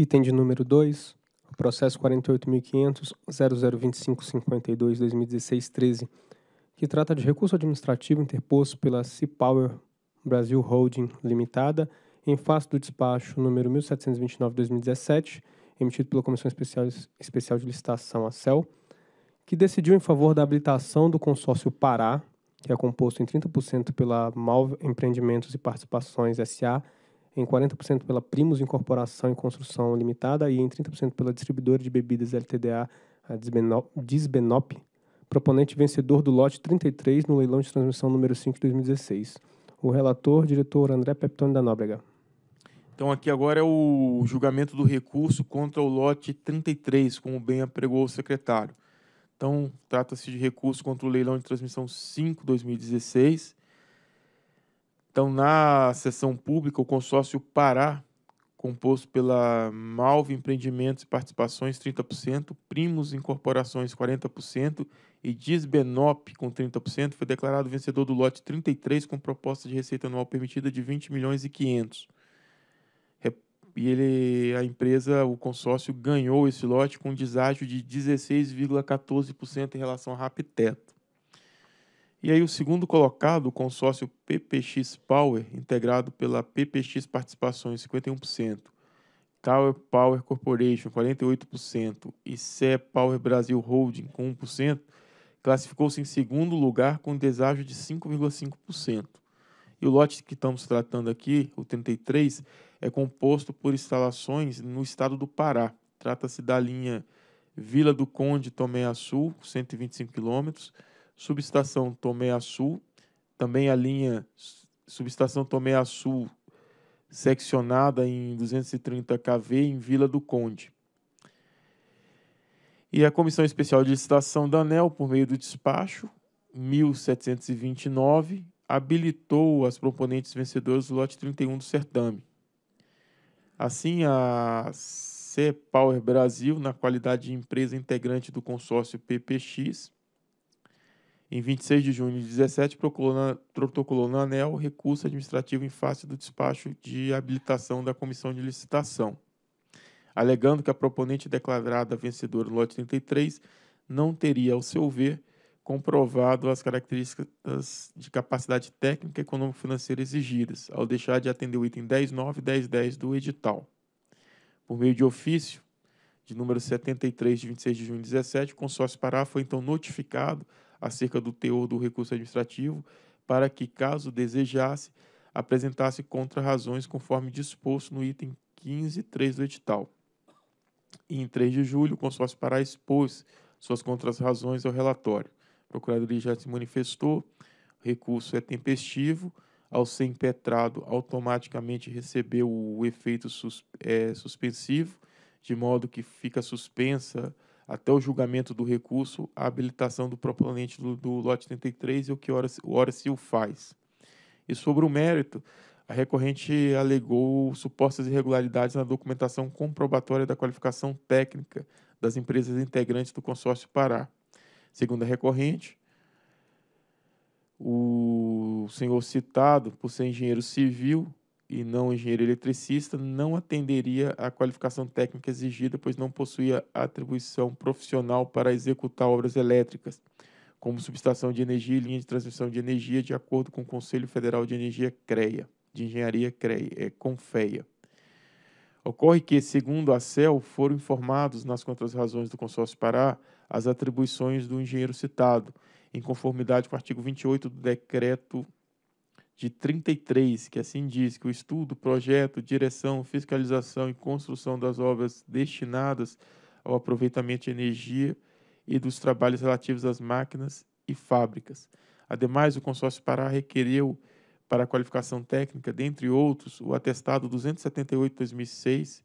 Item de número 2, processo 48.500.0025.52.201613, que trata de recurso administrativo interposto pela C-Power Brasil Holding Limitada em face do despacho número 1729-2017, emitido pela Comissão Especial, de Licitação, a CEL, que decidiu em favor da habilitação do consórcio Pará, que é composto em 30% pela Mal Empreendimentos e Participações S.A., em 40% pela Primus Incorporação e Construção Limitada e em 30% pela distribuidora de bebidas LTDA, a Disbenop, proponente vencedor do lote 33 no leilão de transmissão número 5 de 2016. O relator, diretor André Peptoni da Nóbrega. Então, aqui agora é o julgamento do recurso contra o lote 33, como bem apregou o secretário. Então, trata-se de recurso contra o leilão de transmissão 5 2016 então, na sessão pública, o consórcio Pará, composto pela Malve Empreendimentos e Participações, 30%, Primos Incorporações, 40% e Disbenop, com 30%, foi declarado vencedor do lote 33 com proposta de receita anual permitida de 20 milhões e 500. E ele, a empresa, o consórcio, ganhou esse lote com um deságio de 16,14% em relação à teto. E aí o segundo colocado, o consórcio PPX Power, integrado pela PPX Participações, 51%, Tower Power Corporation, 48%, e CE Power Brasil Holding, com 1%, classificou-se em segundo lugar com um deságio de 5,5%. E o lote que estamos tratando aqui, o 33, é composto por instalações no estado do Pará. Trata-se da linha Vila do Conde Tomé Sul, 125 quilômetros, km subestação Tomé a Sul, também a linha subestação Tomé a Sul, seccionada em 230 kV em Vila do Conde. E a Comissão Especial de Licitação da ANEL, por meio do despacho 1729, habilitou as proponentes vencedoras do lote 31 do certame. Assim, a C Power Brasil, na qualidade de empresa integrante do consórcio PPX, em 26 de junho de 17, protocolou na, protocolou na ANEL recurso administrativo em face do despacho de habilitação da comissão de licitação, alegando que a proponente declarada vencedora do lote 33 não teria, ao seu ver, comprovado as características de capacidade técnica e econômico-financeira exigidas, ao deixar de atender o item 10.9 e 10.10 do edital. Por meio de ofício de número 73 de 26 de junho de 17, o consórcio Pará foi então notificado acerca do teor do recurso administrativo, para que, caso desejasse, apresentasse contra-razões conforme disposto no item 15.3 do edital. E, em 3 de julho, o consórcio Pará expôs suas contrarrazões razões ao relatório. A Procuradoria já se manifestou, o recurso é tempestivo, ao ser impetrado, automaticamente recebeu o efeito sus é, suspensivo, de modo que fica suspensa até o julgamento do recurso, a habilitação do proponente do, do lote 33 e o que o Horacio faz. E sobre o mérito, a recorrente alegou supostas irregularidades na documentação comprobatória da qualificação técnica das empresas integrantes do consórcio Pará. Segundo a recorrente, o senhor citado, por ser engenheiro civil, e não engenheiro eletricista, não atenderia à qualificação técnica exigida, pois não possuía atribuição profissional para executar obras elétricas, como subestação de energia e linha de transmissão de energia, de acordo com o Conselho Federal de Energia CREA, de Engenharia CREA, é, CONFEA. Ocorre que, segundo a CEL, foram informados nas contras-razões do consórcio Pará as atribuições do engenheiro citado, em conformidade com o artigo 28 do decreto de 33, que assim diz que o estudo, projeto, direção, fiscalização e construção das obras destinadas ao aproveitamento de energia e dos trabalhos relativos às máquinas e fábricas. Ademais, o consórcio Pará requereu para a qualificação técnica, dentre outros, o atestado 278/2006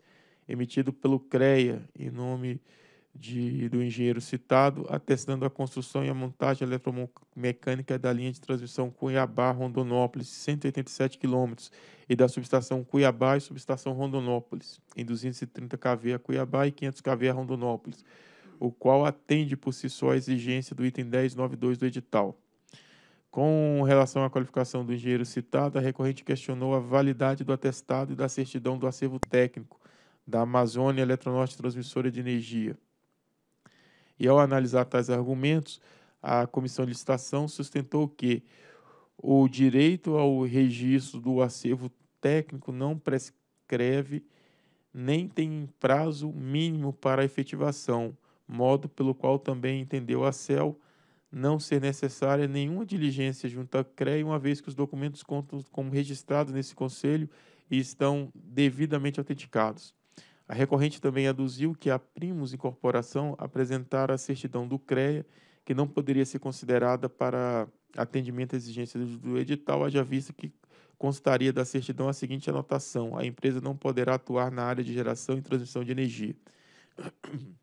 emitido pelo CREA em nome de, do engenheiro citado, atestando a construção e a montagem eletromecânica da linha de transmissão Cuiabá-Rondonópolis, 187 km, e da subestação Cuiabá e subestação Rondonópolis, em 230 kV a Cuiabá e 500 kV a Rondonópolis, o qual atende por si só a exigência do item 1092 do edital. Com relação à qualificação do engenheiro citado, a recorrente questionou a validade do atestado e da certidão do acervo técnico da Amazônia Eletronorte Transmissora de Energia, e ao analisar tais argumentos, a comissão de licitação sustentou que o direito ao registro do acervo técnico não prescreve nem tem prazo mínimo para a efetivação, modo pelo qual também entendeu a CEL não ser necessária nenhuma diligência junto à CREA, uma vez que os documentos contam como registrados nesse conselho e estão devidamente autenticados. A recorrente também aduziu que a Primos Incorporação apresentara a certidão do CREA, que não poderia ser considerada para atendimento à exigência do edital, haja vista que constaria da certidão a seguinte anotação: a empresa não poderá atuar na área de geração e transmissão de energia.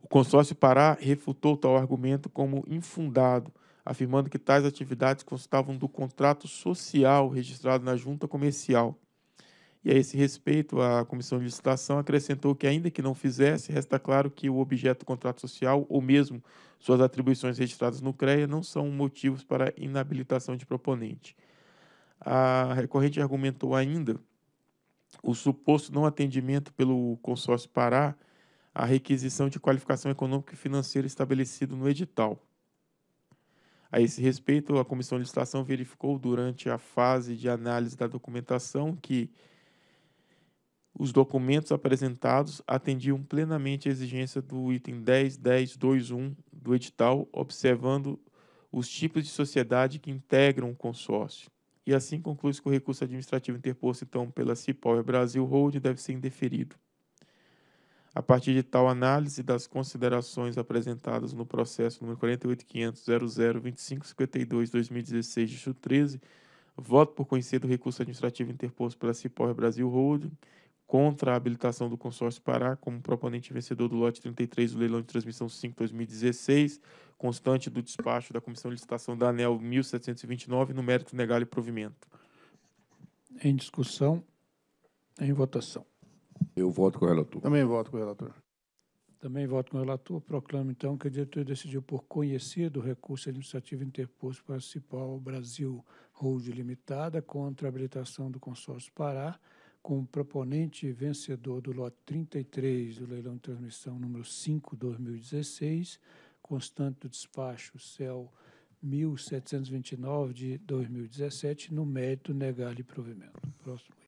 O consórcio Pará refutou tal argumento como infundado, afirmando que tais atividades constavam do contrato social registrado na junta comercial. E a esse respeito, a comissão de licitação acrescentou que, ainda que não fizesse, resta claro que o objeto do contrato social ou mesmo suas atribuições registradas no CREA não são motivos para inabilitação de proponente. A recorrente argumentou ainda o suposto não atendimento pelo consórcio Pará à requisição de qualificação econômica e financeira estabelecido no edital. A esse respeito, a comissão de licitação verificou durante a fase de análise da documentação que os documentos apresentados atendiam plenamente a exigência do item 10.10.2.1 do edital, observando os tipos de sociedade que integram o consórcio. E assim conclui-se que o recurso administrativo interposto, então, pela Cipower Brasil Holding deve ser indeferido. A partir de tal análise das considerações apresentadas no processo número 48.500.00.2552.2016, distrito 13, voto por conhecer do recurso administrativo interposto pela Cipower Brasil Holding contra a habilitação do consórcio Pará como proponente vencedor do lote 33 do leilão de transmissão 5-2016, constante do despacho da Comissão de Licitação da ANEL 1729, no mérito negar e provimento. Em discussão, em votação. Eu voto com o relator. Também voto com o relator. Também voto com o relator. Proclamo, então, que a diretoria decidiu por conhecido o recurso administrativo interposto para a Cipal Brasil Hold Limitada contra a habilitação do consórcio Pará, com o proponente vencedor do lote 33 do leilão de transmissão número 5 2016, constante do despacho CEL 1729 de 2017, no mérito negar-lhe provimento. Próximo